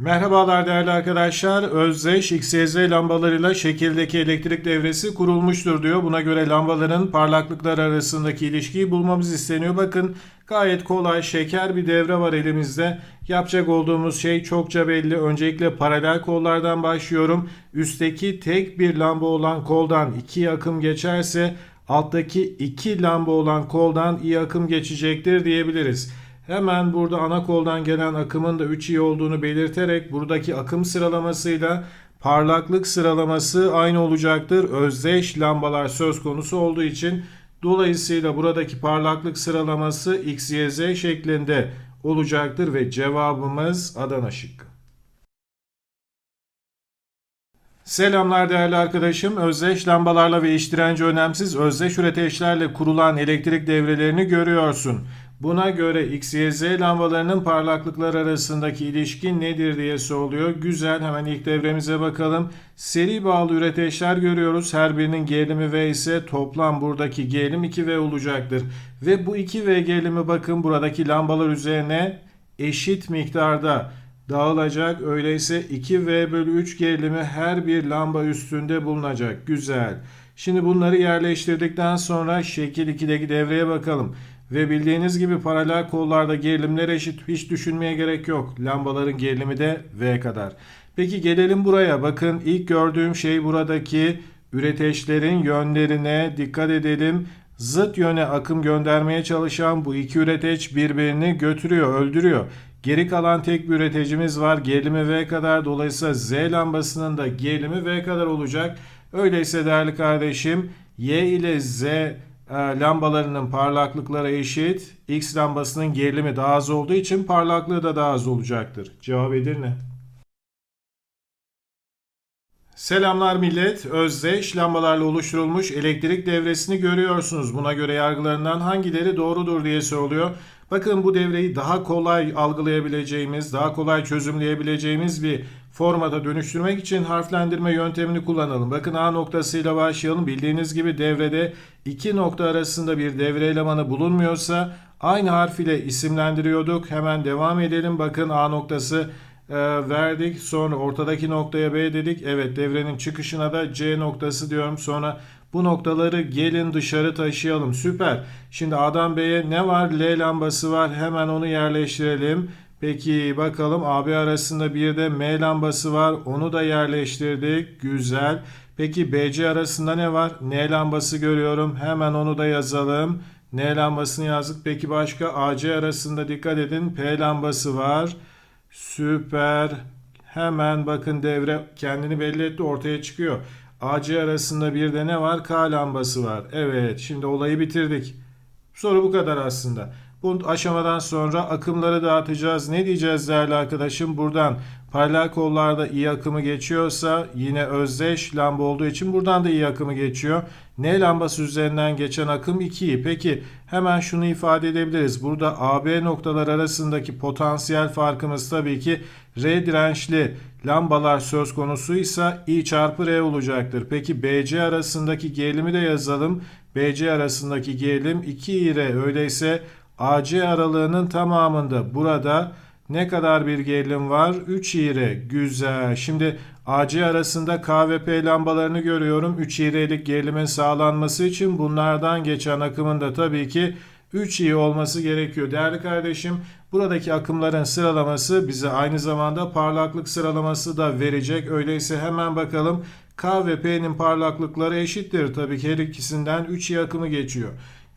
Merhabalar değerli arkadaşlar. Özdeş XYZ lambalarıyla şekildeki elektrik devresi kurulmuştur diyor. Buna göre lambaların parlaklıkları arasındaki ilişkiyi bulmamız isteniyor. Bakın gayet kolay şeker bir devre var elimizde. Yapacak olduğumuz şey çokça belli. Öncelikle paralel kollardan başlıyorum. Üstteki tek bir lamba olan koldan iki akım geçerse alttaki iki lamba olan koldan iyi akım geçecektir diyebiliriz. Hemen burada ana koldan gelen akımın da 3 iyi olduğunu belirterek buradaki akım sıralamasıyla parlaklık sıralaması aynı olacaktır. Özdeş lambalar söz konusu olduğu için dolayısıyla buradaki parlaklık sıralaması XYZ şeklinde olacaktır ve cevabımız Adana şıkkı. Selamlar değerli arkadaşım. Özdeş lambalarla ve iş direnci önemsiz özdeş üreteçlerle kurulan elektrik devrelerini görüyorsun. Buna göre X, Y, Z lambalarının parlaklıklar arasındaki ilişki nedir diye soruluyor. Güzel hemen ilk devremize bakalım. Seri bağlı üreteçler görüyoruz. Her birinin gerilimi V ise toplam buradaki gerilim 2V olacaktır. Ve bu 2V gerilimi bakın buradaki lambalar üzerine eşit miktarda dağılacak. Öyleyse 2V bölü 3 gerilimi her bir lamba üstünde bulunacak. Güzel. Şimdi bunları yerleştirdikten sonra şekil 2'deki devreye bakalım. Ve bildiğiniz gibi paralel kollarda gerilimler eşit. Hiç düşünmeye gerek yok. Lambaların gerilimi de V kadar. Peki gelelim buraya. Bakın ilk gördüğüm şey buradaki üreteçlerin yönlerine dikkat edelim. Zıt yöne akım göndermeye çalışan bu iki üreteç birbirini götürüyor, öldürüyor. Geri kalan tek bir üreticimiz var. Gerilimi V kadar. Dolayısıyla Z lambasının da gerilimi V kadar olacak. Öyleyse değerli kardeşim Y ile Z e, lambalarının parlaklıkları eşit. X lambasının gerilimi daha az olduğu için parlaklığı da daha az olacaktır. Cevap Edirne. Selamlar millet. Özdeş lambalarla oluşturulmuş elektrik devresini görüyorsunuz. Buna göre yargılarından hangileri doğrudur diye soruluyor. Bakın bu devreyi daha kolay algılayabileceğimiz, daha kolay çözümleyebileceğimiz bir formada dönüştürmek için harflendirme yöntemini kullanalım. Bakın A noktasıyla başlayalım. Bildiğiniz gibi devrede iki nokta arasında bir devre elemanı bulunmuyorsa aynı harf ile isimlendiriyorduk. Hemen devam edelim. Bakın A noktası e, verdik. Sonra ortadaki noktaya B dedik. Evet devrenin çıkışına da C noktası diyorum. Sonra bu noktaları gelin dışarı taşıyalım. Süper. Şimdi A'dan B'ye ne var? L lambası var. Hemen onu yerleştirelim. Peki bakalım AB arasında bir de M lambası var. Onu da yerleştirdik. Güzel. Peki BC arasında ne var? N lambası görüyorum. Hemen onu da yazalım. N lambasını yazdık. Peki başka AC arasında dikkat edin. P lambası var. Süper. Hemen bakın devre kendini belli etti ortaya çıkıyor. AC arasında bir de ne var? K lambası var. Evet şimdi olayı bitirdik. Soru bu kadar aslında. Bu aşamadan sonra akımları dağıtacağız. Ne diyeceğiz değerli arkadaşım? Buradan paralel kollarda i akımı geçiyorsa yine özdeş lamba olduğu için buradan da i akımı geçiyor. Ne lambası üzerinden geçen akım 2'yi. Peki hemen şunu ifade edebiliriz. Burada AB noktalar arasındaki potansiyel farkımız tabii ki R dirençli lambalar söz konusuysa I çarpı R olacaktır. Peki BC arasındaki gerilimi de yazalım. BC arasındaki gerilim 2 i R. Öyleyse AC aralığının tamamında burada ne kadar bir gerilim var? 3 iğre. Güzel. Şimdi AC arasında K ve P lambalarını görüyorum. 3 iğrelik gerilimin sağlanması için bunlardan geçen akımın da tabii ki 3 iyi olması gerekiyor. Değerli kardeşim buradaki akımların sıralaması bize aynı zamanda parlaklık sıralaması da verecek. Öyleyse hemen bakalım K ve P'nin parlaklıkları eşittir. Tabii ki her ikisinden 3 iyi akımı geçiyor.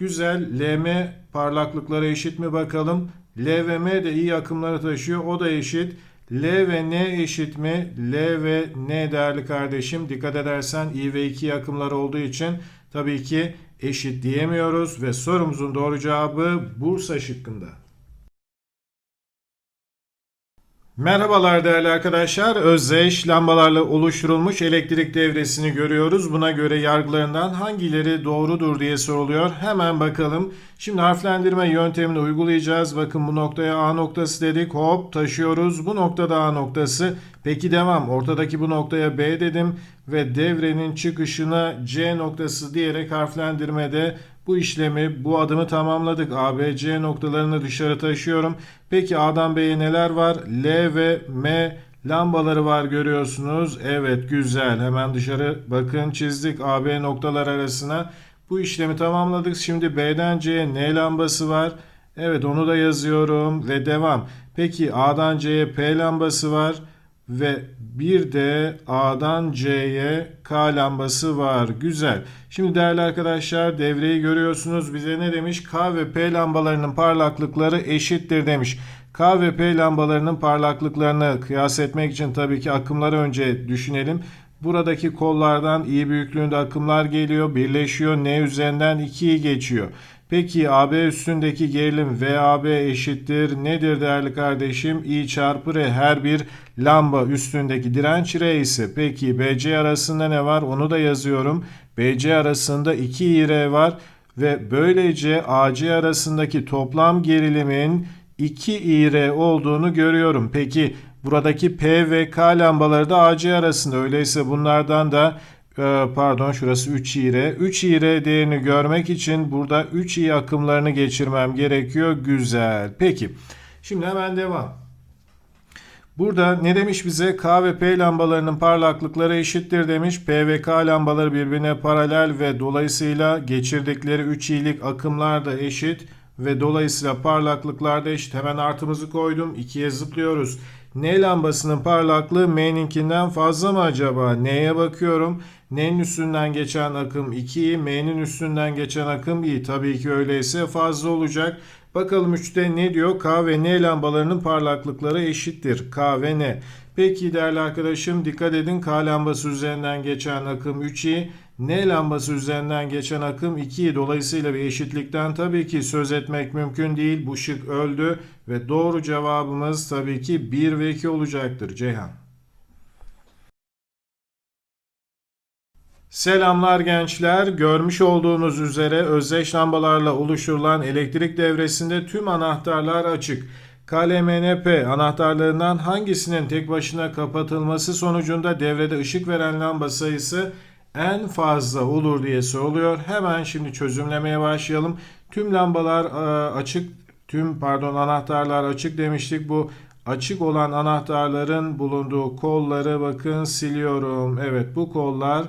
Güzel. LM parlaklıklara eşit mi bakalım. L ve M de iyi akımları taşıyor. O da eşit. L ve N eşit mi? L ve N değerli kardeşim. Dikkat edersen I ve 2 akımlar olduğu için tabii ki eşit diyemiyoruz. Ve sorumuzun doğru cevabı Bursa şıkkında. Merhabalar değerli arkadaşlar. Özdeş lambalarla oluşturulmuş elektrik devresini görüyoruz. Buna göre yargılarından hangileri doğrudur diye soruluyor. Hemen bakalım. Şimdi harflendirme yöntemini uygulayacağız. Bakın bu noktaya A noktası dedik. Hop taşıyoruz. Bu noktada A noktası. Peki devam. Ortadaki bu noktaya B dedim ve devrenin çıkışına C noktası diyerek harflendirmede bu işlemi, bu adımı tamamladık. ABC noktalarını dışarı taşıyorum. Peki A'dan B'ye neler var? L ve M lambaları var görüyorsunuz. Evet güzel. Hemen dışarı bakın çizdik AB noktalar arasına. Bu işlemi tamamladık. Şimdi B'den C'ye N lambası var. Evet onu da yazıyorum ve devam. Peki A'dan C'ye P lambası var ve bir de A'dan C'ye K lambası var. Güzel. Şimdi değerli arkadaşlar devreyi görüyorsunuz. Bize ne demiş? K ve P lambalarının parlaklıkları eşittir demiş. K ve P lambalarının parlaklıklarını kıyas etmek için tabii ki akımları önce düşünelim. Buradaki kollardan iyi büyüklüğünde akımlar geliyor, birleşiyor. N üzerinden 2'yi geçiyor. Peki AB üstündeki gerilim VAB eşittir nedir değerli kardeşim? I çarpı R her bir lamba üstündeki direnç R ise peki BC arasında ne var? Onu da yazıyorum. BC arasında 2 IR var ve böylece AC arasındaki toplam gerilimin 2 IR olduğunu görüyorum. Peki buradaki P ve K lambaları da AC arasında öyleyse bunlardan da ee, pardon şurası 3 iğre. 3 iğre değerini görmek için burada 3 i akımlarını geçirmem gerekiyor. Güzel. Peki. Şimdi hemen devam. Burada ne demiş bize? K ve P lambalarının parlaklıkları eşittir demiş. P ve K lambaları birbirine paralel ve dolayısıyla geçirdikleri 3 iyilik akımlar da eşit ve dolayısıyla parlaklıklar da eşit. Hemen artımızı koydum. 2'ye zıplıyoruz. N lambasının parlaklığı M'ninkinden fazla mı acaba? N'ye bakıyorum. N'nin üstünden geçen akım 2'yi, M'nin üstünden geçen akım i. Tabii ki öyleyse fazla olacak. Bakalım 3'te ne diyor? K ve N lambalarının parlaklıkları eşittir. K ve N. Peki değerli arkadaşım dikkat edin K lambası üzerinden geçen akım 3i, N lambası üzerinden geçen akım 2i. Dolayısıyla bir eşitlikten tabii ki söz etmek mümkün değil. Bu şık öldü ve doğru cevabımız tabii ki 1 ve 2 olacaktır Ceyhan. Selamlar gençler. Görmüş olduğunuz üzere özdeş lambalarla oluşturulan elektrik devresinde tüm anahtarlar açık. KLMNP anahtarlarından hangisinin tek başına kapatılması sonucunda devrede ışık veren lamba sayısı en fazla olur diye soruluyor. Hemen şimdi çözümlemeye başlayalım. Tüm lambalar e, açık, tüm pardon anahtarlar açık demiştik. Bu açık olan anahtarların bulunduğu kolları bakın siliyorum. Evet bu kollar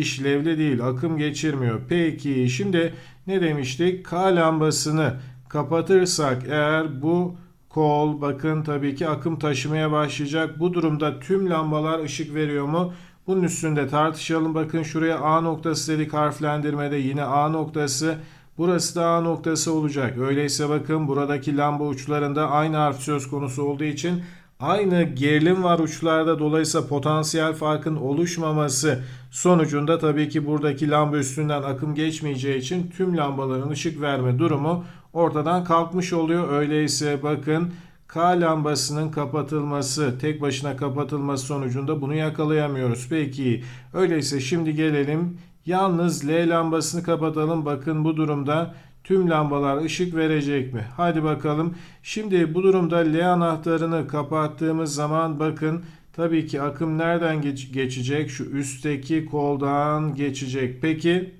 işlevli değil akım geçirmiyor. Peki şimdi ne demiştik? K lambasını kapatırsak eğer bu kol bakın tabii ki akım taşımaya başlayacak. Bu durumda tüm lambalar ışık veriyor mu? Bunun üstünde tartışalım. Bakın şuraya A noktası dedik harflendirmede yine A noktası. Burası da A noktası olacak. Öyleyse bakın buradaki lamba uçlarında aynı harf söz konusu olduğu için Aynı gerilim var uçlarda dolayısıyla potansiyel farkın oluşmaması sonucunda tabii ki buradaki lamba üstünden akım geçmeyeceği için tüm lambaların ışık verme durumu ortadan kalkmış oluyor. Öyleyse bakın K lambasının kapatılması, tek başına kapatılması sonucunda bunu yakalayamıyoruz. Peki öyleyse şimdi gelelim yalnız L lambasını kapatalım. Bakın bu durumda Tüm lambalar ışık verecek mi? Hadi bakalım. Şimdi bu durumda L anahtarını kapattığımız zaman bakın tabii ki akım nereden geç geçecek? Şu üstteki koldan geçecek. Peki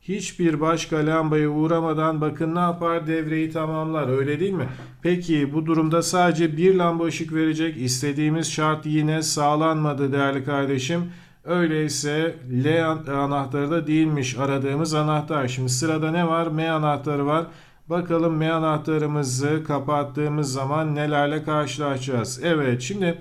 hiçbir başka lambaya uğramadan bakın ne yapar? Devreyi tamamlar. Öyle değil mi? Peki bu durumda sadece bir lamba ışık verecek. İstediğimiz şart yine sağlanmadı değerli kardeşim. Öyleyse L anahtarı da değilmiş aradığımız anahtar. Şimdi sırada ne var? M anahtarı var. Bakalım M anahtarımızı kapattığımız zaman nelerle karşılaşacağız. Evet şimdi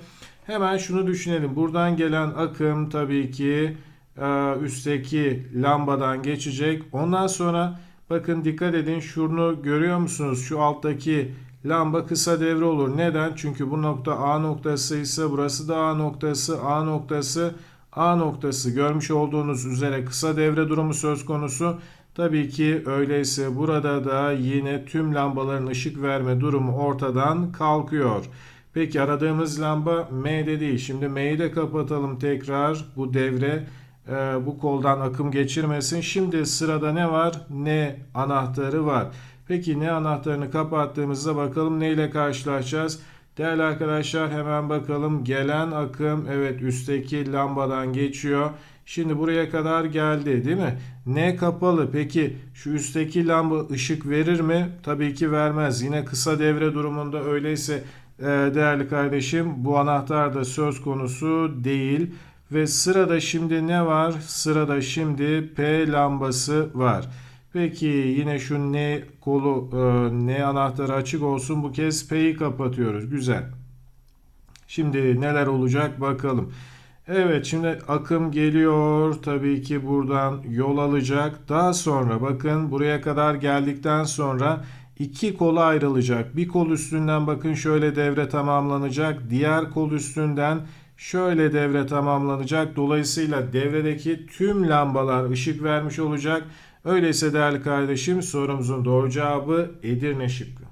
hemen şunu düşünelim. Buradan gelen akım tabii ki e, üstteki lambadan geçecek. Ondan sonra bakın dikkat edin şunu görüyor musunuz? Şu alttaki lamba kısa devre olur. Neden? Çünkü bu nokta A noktası ise burası da A noktası. A noktası A noktası görmüş olduğunuz üzere kısa devre durumu söz konusu. Tabii ki öyleyse burada da yine tüm lambaların ışık verme durumu ortadan kalkıyor. Peki aradığımız lamba M'de değil. Şimdi M'yi de kapatalım tekrar. Bu devre e, bu koldan akım geçirmesin. Şimdi sırada ne var? N anahtarı var. Peki ne anahtarını kapattığımızda bakalım ne ile karşılaşacağız? Değerli arkadaşlar hemen bakalım. Gelen akım evet üstteki lambadan geçiyor. Şimdi buraya kadar geldi değil mi? Ne kapalı. Peki şu üstteki lamba ışık verir mi? Tabii ki vermez. Yine kısa devre durumunda öyleyse e, değerli kardeşim bu anahtar da söz konusu değil. Ve sırada şimdi ne var? Sırada şimdi P lambası var. Peki yine şu ne kolu e, ne anahtarı açık olsun bu kez P'yi kapatıyoruz. Güzel. Şimdi neler olacak bakalım. Evet şimdi akım geliyor. Tabii ki buradan yol alacak. Daha sonra bakın buraya kadar geldikten sonra iki kola ayrılacak. Bir kol üstünden bakın şöyle devre tamamlanacak. Diğer kol üstünden şöyle devre tamamlanacak. Dolayısıyla devredeki tüm lambalar ışık vermiş olacak. Öyleyse değerli kardeşim sorumuzun doğru cevabı Edirne şıkkı.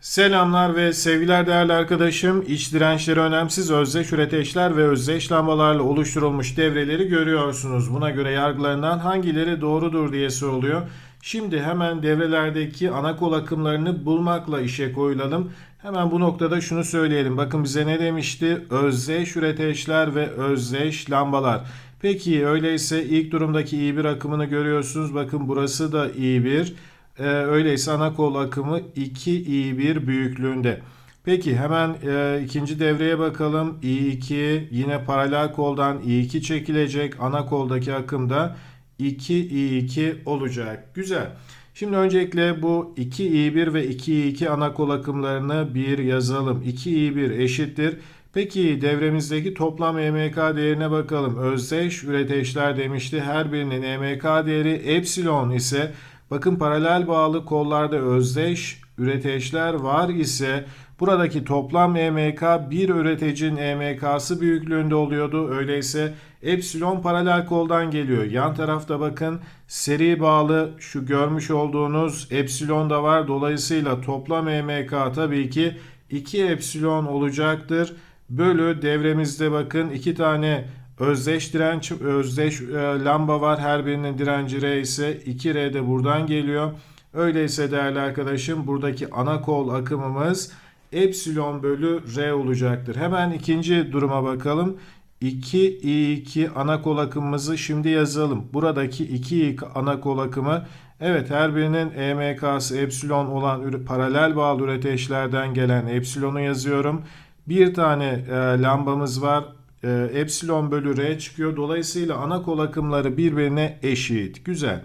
Selamlar ve sevgiler değerli arkadaşım. İç dirençleri önemsiz özdeş üreteşler ve özdeş lambalarla oluşturulmuş devreleri görüyorsunuz. Buna göre yargılarından hangileri doğrudur diye soruluyor. Şimdi hemen devrelerdeki ana kol akımlarını bulmakla işe koyulalım. Hemen bu noktada şunu söyleyelim. Bakın bize ne demişti? Özdeş üreteşler ve özdeş lambalar. Peki öyleyse ilk durumdaki i bir akımını görüyorsunuz. Bakın burası da i bir. E, öyleyse ana kol akımı 2 i bir büyüklüğünde. Peki hemen e, ikinci devreye bakalım. i2 yine paralel koldan i2 çekilecek. Ana koldaki akım da 2i2 olacak. Güzel. Şimdi öncelikle bu 2i1 ve 2i2 ana kol akımlarını bir yazalım. 2i1 eşittir. Peki devremizdeki toplam EMK değerine bakalım. Özdeş üreteşler demişti. Her birinin EMK değeri epsilon ise bakın paralel bağlı kollarda özdeş üreteşler var ise buradaki toplam EMK bir üreticinin EMK'sı büyüklüğünde oluyordu. Öyleyse epsilon paralel koldan geliyor. Yan tarafta bakın seri bağlı şu görmüş olduğunuz epsilon da var. Dolayısıyla toplam EMK tabii ki 2 epsilon olacaktır bölü devremizde bakın iki tane özdeş direnç özdeş e, lamba var. Her birinin direnci R ise 2R de buradan geliyor. Öyleyse değerli arkadaşım buradaki ana kol akımımız epsilon bölü R olacaktır. Hemen ikinci duruma bakalım. 2i2 ana kol akımımızı şimdi yazalım. Buradaki 2i ana kol akımı evet her birinin EMK'sı epsilon olan paralel bağlı üreteçlerden gelen epsilonu yazıyorum. Bir tane e, lambamız var. E, epsilon bölü R çıkıyor. Dolayısıyla ana kol akımları birbirine eşit. Güzel.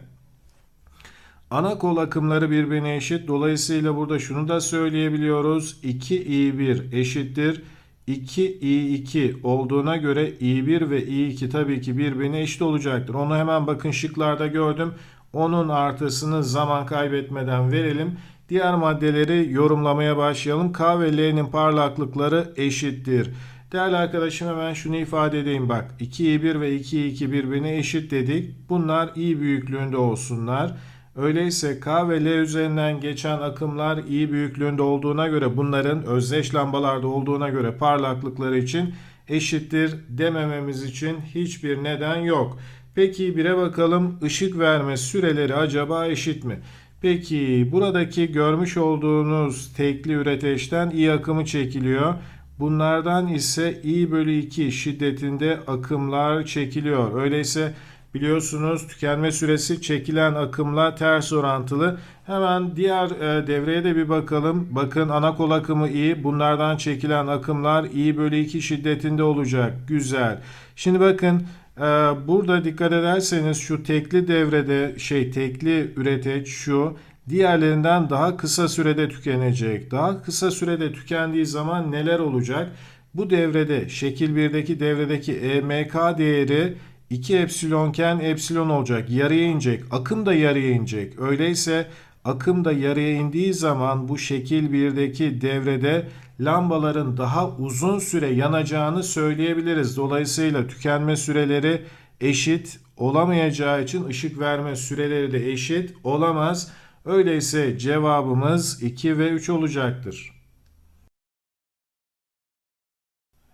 Ana kol akımları birbirine eşit. Dolayısıyla burada şunu da söyleyebiliyoruz. 2i1 eşittir. 2i2 olduğuna göre i1 ve i2 tabii ki birbirine eşit olacaktır. Onu hemen bakın şıklarda gördüm. Onun artısını zaman kaybetmeden verelim. Diğer maddeleri yorumlamaya başlayalım. K ve L'nin parlaklıkları eşittir. Değerli arkadaşım hemen şunu ifade edeyim bak. i 1 ve i 2 birbirine eşit dedik. Bunlar i büyüklüğünde olsunlar. Öyleyse K ve L üzerinden geçen akımlar i büyüklüğünde olduğuna göre bunların özdeş lambalarda olduğuna göre parlaklıkları için eşittir demememiz için hiçbir neden yok. Peki bire bakalım ışık verme süreleri acaba eşit mi? Peki buradaki görmüş olduğunuz tekli üreteçten i akımı çekiliyor. Bunlardan ise i bölü 2 şiddetinde akımlar çekiliyor. Öyleyse biliyorsunuz tükenme süresi çekilen akımla ters orantılı. Hemen diğer e, devreye de bir bakalım. Bakın ana kol akımı i. Bunlardan çekilen akımlar i bölü 2 şiddetinde olacak. Güzel. Şimdi bakın ee, burada dikkat ederseniz şu tekli devrede şey tekli üreteç şu diğerlerinden daha kısa sürede tükenecek. Daha kısa sürede tükendiği zaman neler olacak? Bu devrede şekil 1'deki devredeki EMK değeri 2 epsilonken epsilon olacak. Yarıya inecek. Akım da yarıya inecek. Öyleyse akım da yarıya indiği zaman bu şekil 1'deki devrede lambaların daha uzun süre yanacağını söyleyebiliriz. Dolayısıyla tükenme süreleri eşit olamayacağı için ışık verme süreleri de eşit olamaz. Öyleyse cevabımız 2 ve 3 olacaktır.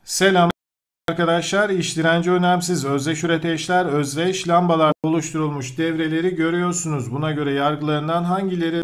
Selam arkadaşlar. İş direnci önemsiz. Özdeş üreteşler, özdeş lambalar oluşturulmuş devreleri görüyorsunuz. Buna göre yargılarından hangileri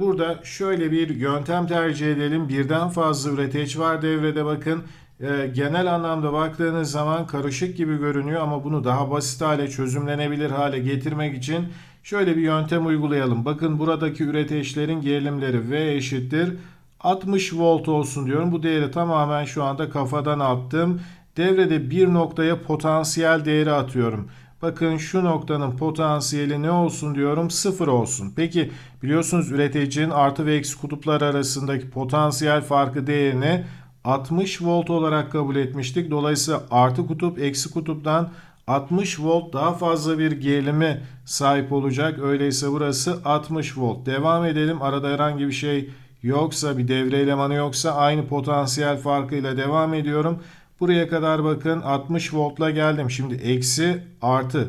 burada şöyle bir yöntem tercih edelim. Birden fazla üreteç var devrede bakın. Ee, genel anlamda baktığınız zaman karışık gibi görünüyor ama bunu daha basit hale çözümlenebilir hale getirmek için şöyle bir yöntem uygulayalım. Bakın buradaki üreteçlerin gerilimleri V eşittir 60 volt olsun diyorum. Bu değeri tamamen şu anda kafadan attım. Devrede bir noktaya potansiyel değeri atıyorum. Bakın şu noktanın potansiyeli ne olsun diyorum? Sıfır olsun. Peki biliyorsunuz üreticinin artı ve eksi kutuplar arasındaki potansiyel farkı değerini 60 volt olarak kabul etmiştik. Dolayısıyla artı kutup eksi kutuptan 60 volt daha fazla bir gerilime sahip olacak. Öyleyse burası 60 volt. Devam edelim. Arada herhangi bir şey yoksa bir devre elemanı yoksa aynı potansiyel farkıyla devam ediyorum. Buraya kadar bakın 60 voltla geldim. Şimdi eksi artı.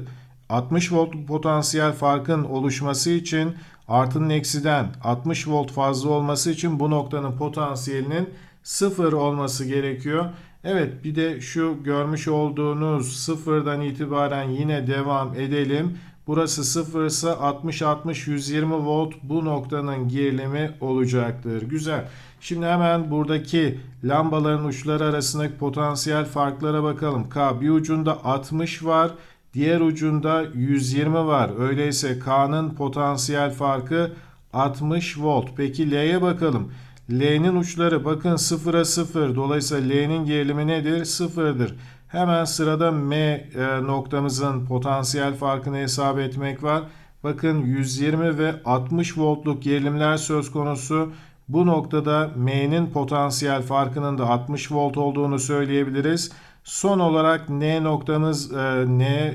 60 volt potansiyel farkın oluşması için artının eksiden 60 volt fazla olması için bu noktanın potansiyelinin sıfır olması gerekiyor. Evet bir de şu görmüş olduğunuz sıfırdan itibaren yine devam edelim. Burası ise 60-60-120 volt bu noktanın gerilimi olacaktır. Güzel. Şimdi hemen buradaki lambaların uçları arasındaki potansiyel farklara bakalım. K bir ucunda 60 var. Diğer ucunda 120 var. Öyleyse K'nın potansiyel farkı 60 volt. Peki L'ye bakalım. L'nin uçları bakın 0'a 0. Dolayısıyla L'nin gerilimi nedir? 0'dır. Hemen sırada M e, noktamızın potansiyel farkını hesap etmek var. Bakın 120 ve 60 voltluk gerilimler söz konusu. Bu noktada M'nin potansiyel farkının da 60 volt olduğunu söyleyebiliriz. Son olarak N noktamız e, N e,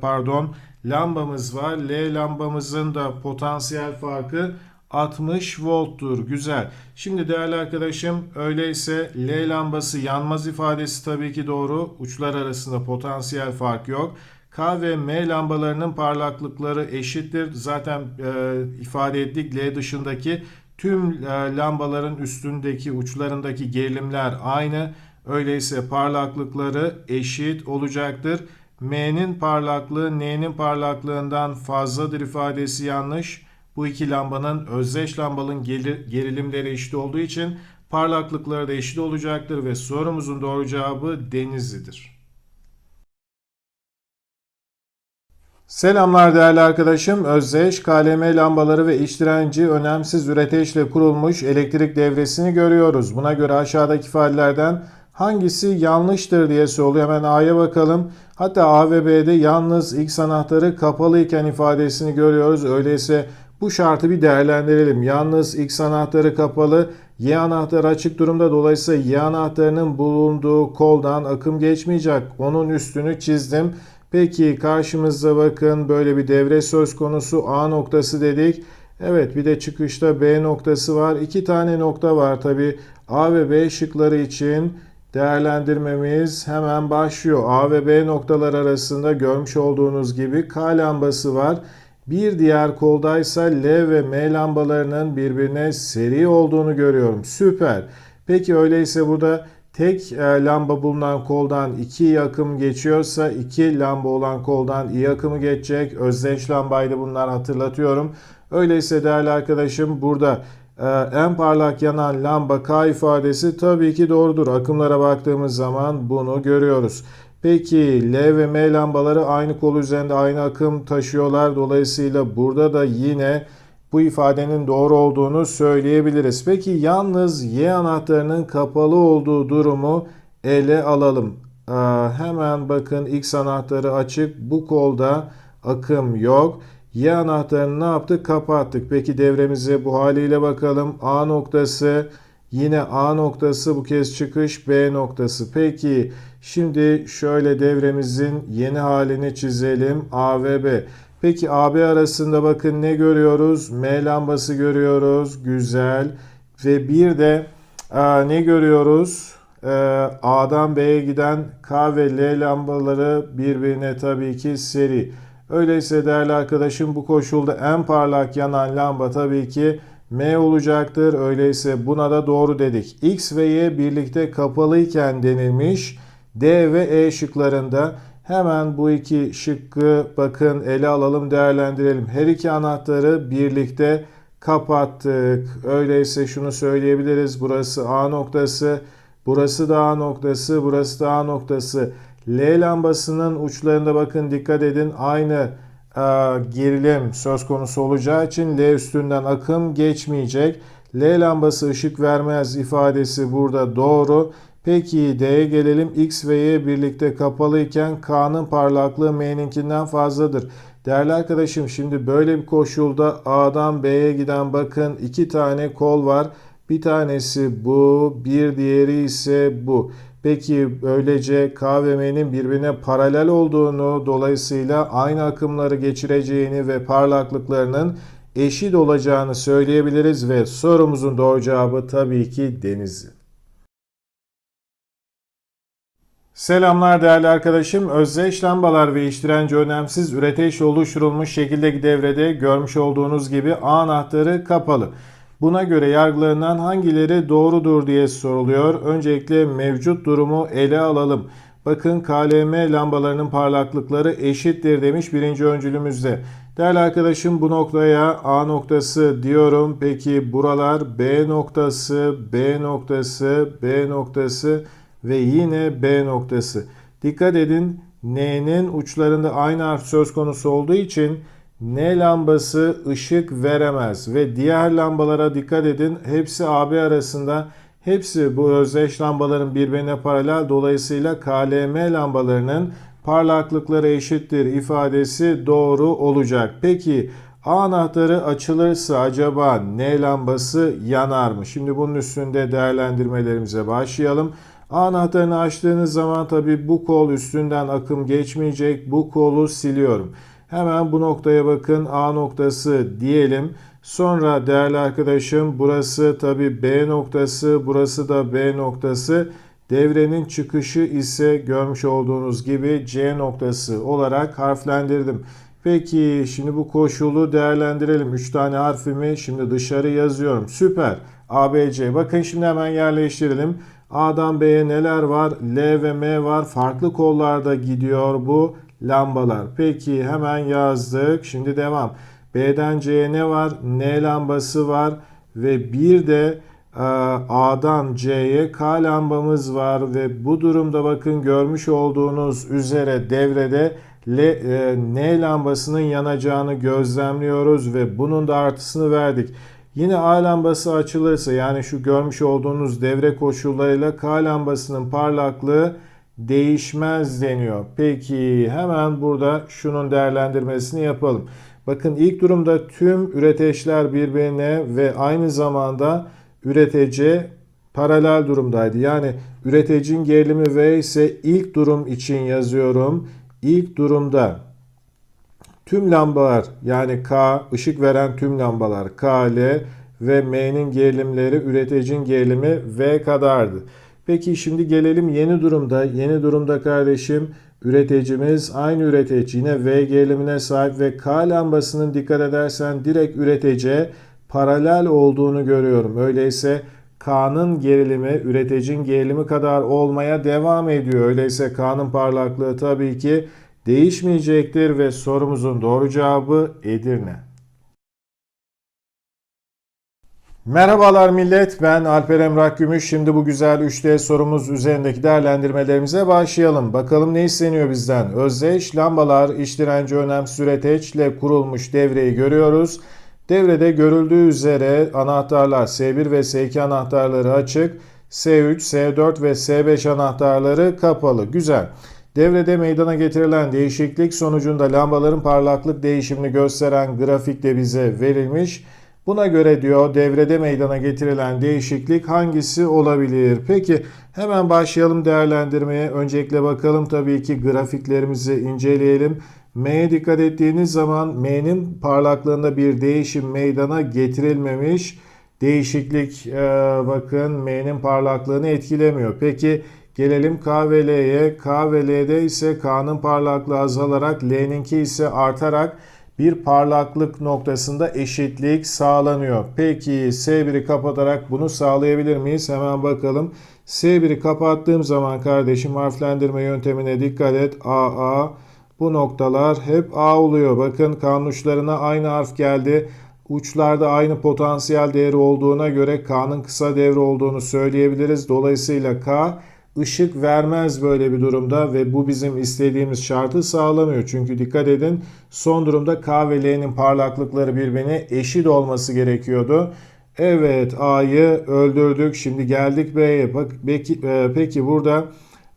pardon lambamız var. L lambamızın da potansiyel farkı 60 volttur. Güzel. Şimdi değerli arkadaşım öyleyse L lambası yanmaz ifadesi tabii ki doğru. Uçlar arasında potansiyel fark yok. K ve M lambalarının parlaklıkları eşittir. Zaten e, ifade ettik L dışındaki Tüm e, lambaların üstündeki uçlarındaki gerilimler aynı. Öyleyse parlaklıkları eşit olacaktır. M'nin parlaklığı N'nin parlaklığından fazladır ifadesi yanlış. Bu iki lambanın özdeş lambanın gerilimleri eşit olduğu için parlaklıkları da eşit olacaktır ve sorumuzun doğru cevabı Denizli'dir. Selamlar değerli arkadaşım. Özdeş, KLM lambaları ve iç direnci önemsiz üreteçle kurulmuş elektrik devresini görüyoruz. Buna göre aşağıdaki ifadelerden hangisi yanlıştır diye soruluyor. Hemen A'ya bakalım. Hatta A ve B'de yalnız X anahtarı kapalı iken ifadesini görüyoruz. Öyleyse bu şartı bir değerlendirelim. Yalnız X anahtarı kapalı, Y anahtarı açık durumda. Dolayısıyla Y anahtarının bulunduğu koldan akım geçmeyecek. Onun üstünü çizdim. Peki karşımızda bakın böyle bir devre söz konusu A noktası dedik. Evet bir de çıkışta B noktası var. İki tane nokta var tabi. A ve B şıkları için değerlendirmemiz hemen başlıyor. A ve B noktalar arasında görmüş olduğunuz gibi K lambası var. Bir diğer koldaysa L ve M lambalarının birbirine seri olduğunu görüyorum. Süper. Peki öyleyse burada tek e, lamba bulunan koldan iki akım geçiyorsa iki lamba olan koldan i akımı geçecek. Özdeş lambaydı bunlar hatırlatıyorum. Öyleyse değerli arkadaşım burada e, en parlak yanan lamba K ifadesi tabii ki doğrudur. Akımlara baktığımız zaman bunu görüyoruz. Peki L ve M lambaları aynı kol üzerinde aynı akım taşıyorlar. Dolayısıyla burada da yine bu ifadenin doğru olduğunu söyleyebiliriz. Peki yalnız Y anahtarının kapalı olduğu durumu ele alalım. Ee, hemen bakın X anahtarı açık. Bu kolda akım yok. Y anahtarını ne yaptık? Kapattık. Peki devremizi bu haliyle bakalım. A noktası yine A noktası bu kez çıkış B noktası. Peki şimdi şöyle devremizin yeni halini çizelim. A ve B. Peki AB arasında bakın ne görüyoruz? M lambası görüyoruz. Güzel. Ve bir de e, ne görüyoruz? E, A'dan B'ye giden K ve L lambaları birbirine tabii ki seri. Öyleyse değerli arkadaşım bu koşulda en parlak yanan lamba tabii ki M olacaktır. Öyleyse buna da doğru dedik. X ve Y birlikte kapalıyken denilmiş. D ve E şıklarında Hemen bu iki şıkkı bakın ele alalım değerlendirelim. Her iki anahtarı birlikte kapattık. Öyleyse şunu söyleyebiliriz. Burası A noktası, burası da A noktası, burası da A noktası. L lambasının uçlarında bakın dikkat edin aynı e, gerilim söz konusu olacağı için L üstünden akım geçmeyecek. L lambası ışık vermez ifadesi burada doğru. Peki D'ye gelelim. X ve Y birlikte kapalıyken K'nın parlaklığı M'ninkinden fazladır. Değerli arkadaşım şimdi böyle bir koşulda A'dan B'ye giden bakın iki tane kol var. Bir tanesi bu, bir diğeri ise bu. Peki böylece K ve M'nin birbirine paralel olduğunu, dolayısıyla aynı akımları geçireceğini ve parlaklıklarının eşit olacağını söyleyebiliriz ve sorumuzun doğru cevabı tabii ki denizli. Selamlar değerli arkadaşım. Özdeş lambalar ve iştirenci önemsiz üreteş oluşturulmuş şekilde devrede görmüş olduğunuz gibi A anahtarı kapalı. Buna göre yargılarından hangileri doğrudur diye soruluyor. Öncelikle mevcut durumu ele alalım. Bakın KLM lambalarının parlaklıkları eşittir demiş birinci öncülümüzde. Değerli arkadaşım bu noktaya A noktası diyorum. Peki buralar B noktası, B noktası, B noktası, B noktası ve yine B noktası. Dikkat edin N'nin uçlarında aynı harf söz konusu olduğu için N lambası ışık veremez ve diğer lambalara dikkat edin hepsi AB arasında hepsi bu özdeş lambaların birbirine paralel dolayısıyla KLM lambalarının parlaklıkları eşittir ifadesi doğru olacak. Peki A anahtarı açılırsa acaba N lambası yanar mı? Şimdi bunun üstünde değerlendirmelerimize başlayalım. A anahtarını açtığınız zaman tabi bu kol üstünden akım geçmeyecek. Bu kolu siliyorum. Hemen bu noktaya bakın A noktası diyelim. Sonra değerli arkadaşım burası tabi B noktası burası da B noktası. Devrenin çıkışı ise görmüş olduğunuz gibi C noktası olarak harflendirdim. Peki şimdi bu koşulu değerlendirelim. 3 tane harfimi şimdi dışarı yazıyorum. Süper. ABC. Bakın şimdi hemen yerleştirelim. A'dan B'ye neler var? L ve M var. Farklı kollarda gidiyor bu lambalar. Peki hemen yazdık. Şimdi devam. B'den C'ye ne var? N lambası var. Ve bir de e, A'dan C'ye K lambamız var ve bu durumda bakın görmüş olduğunuz üzere devrede e, N lambasının yanacağını gözlemliyoruz ve bunun da artısını verdik. Yine A lambası açılırsa yani şu görmüş olduğunuz devre koşullarıyla K lambasının parlaklığı değişmez deniyor. Peki hemen burada şunun değerlendirmesini yapalım. Bakın ilk durumda tüm üreteçler birbirine ve aynı zamanda üretece paralel durumdaydı. Yani üretecin gerilimi V ise ilk durum için yazıyorum. İlk durumda Tüm lambalar yani K ışık veren tüm lambalar K, L ve M'nin gerilimleri üreticinin gerilimi V kadardı. Peki şimdi gelelim yeni durumda. Yeni durumda kardeşim üreticimiz aynı üretici yine V gerilimine sahip ve K lambasının dikkat edersen direkt üreticiye paralel olduğunu görüyorum. Öyleyse K'nın gerilimi üreticinin gerilimi kadar olmaya devam ediyor. Öyleyse K'nın parlaklığı tabii ki değişmeyecektir ve sorumuzun doğru cevabı Edirne. Merhabalar millet, ben Alper Emrah Gümüş. Şimdi bu güzel 3D sorumuz üzerindeki değerlendirmelerimize başlayalım. Bakalım ne isteniyor bizden? Özdeş, lambalar, iç direnci önem süreteçle kurulmuş devreyi görüyoruz. Devrede görüldüğü üzere anahtarlar S1 ve S2 anahtarları açık, S3, S4 ve S5 anahtarları kapalı. Güzel. Güzel. Devrede meydana getirilen değişiklik sonucunda lambaların parlaklık değişimini gösteren grafik de bize verilmiş. Buna göre diyor devrede meydana getirilen değişiklik hangisi olabilir? Peki hemen başlayalım değerlendirmeye. Öncelikle bakalım tabii ki grafiklerimizi inceleyelim. M'ye dikkat ettiğiniz zaman M'nin parlaklığında bir değişim meydana getirilmemiş. Değişiklik e, bakın M'nin parlaklığını etkilemiyor. Peki Gelelim KVL'ye. KVL'de ise K'nın parlaklığı azalarak L'ninki ise artarak bir parlaklık noktasında eşitlik sağlanıyor. Peki S1'i kapatarak bunu sağlayabilir miyiz? Hemen bakalım. S1'i kapattığım zaman kardeşim harflendirme yöntemine dikkat et. AA bu noktalar hep A oluyor. Bakın kan uçlarına aynı harf geldi. Uçlarda aynı potansiyel değeri olduğuna göre K'nın kısa devre olduğunu söyleyebiliriz. Dolayısıyla K ışık vermez böyle bir durumda ve bu bizim istediğimiz şartı sağlamıyor. Çünkü dikkat edin son durumda K parlaklıkları birbirine eşit olması gerekiyordu. Evet A'yı öldürdük. Şimdi geldik B'ye. Peki, e, peki burada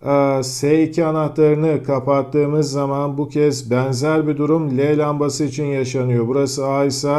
e, S2 anahtarını kapattığımız zaman bu kez benzer bir durum L lambası için yaşanıyor. Burası A ise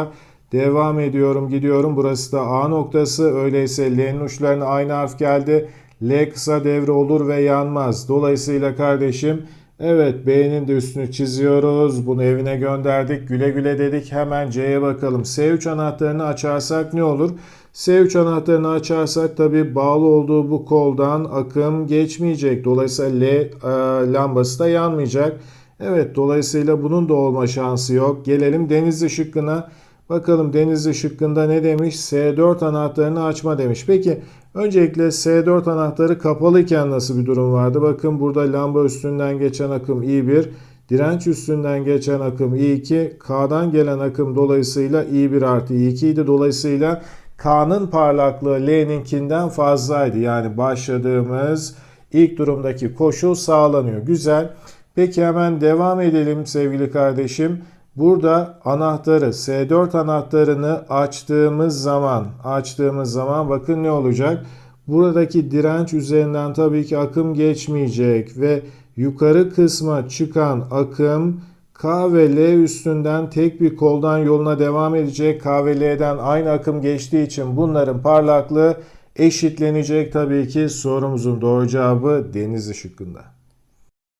devam ediyorum gidiyorum. Burası da A noktası. Öyleyse L'nin uçlarına aynı harf geldi. L kısa devre olur ve yanmaz. Dolayısıyla kardeşim evet B'nin de üstünü çiziyoruz. Bunu evine gönderdik. Güle güle dedik. Hemen C'ye bakalım. S3 anahtarını açarsak ne olur? S3 anahtarını açarsak tabi bağlı olduğu bu koldan akım geçmeyecek. Dolayısıyla L e, lambası da yanmayacak. Evet dolayısıyla bunun da olma şansı yok. Gelelim deniz şıkkına. Bakalım Denizli şıkkında ne demiş? S4 anahtarını açma demiş. Peki öncelikle S4 anahtarı kapalıyken nasıl bir durum vardı? Bakın burada lamba üstünden geçen akım I1, direnç üstünden geçen akım I2, K'dan gelen akım dolayısıyla I1 artı I2 idi. Dolayısıyla K'nın parlaklığı L'ninkinden fazlaydı. Yani başladığımız ilk durumdaki koşul sağlanıyor. Güzel. Peki hemen devam edelim sevgili kardeşim. Burada anahtarı S4 anahtarını açtığımız zaman açtığımız zaman bakın ne olacak? Buradaki direnç üzerinden tabii ki akım geçmeyecek ve yukarı kısma çıkan akım K ve L üstünden tek bir koldan yoluna devam edecek. K ve L'den aynı akım geçtiği için bunların parlaklığı eşitlenecek. Tabii ki sorumuzun doğru cevabı deniz ışıkında.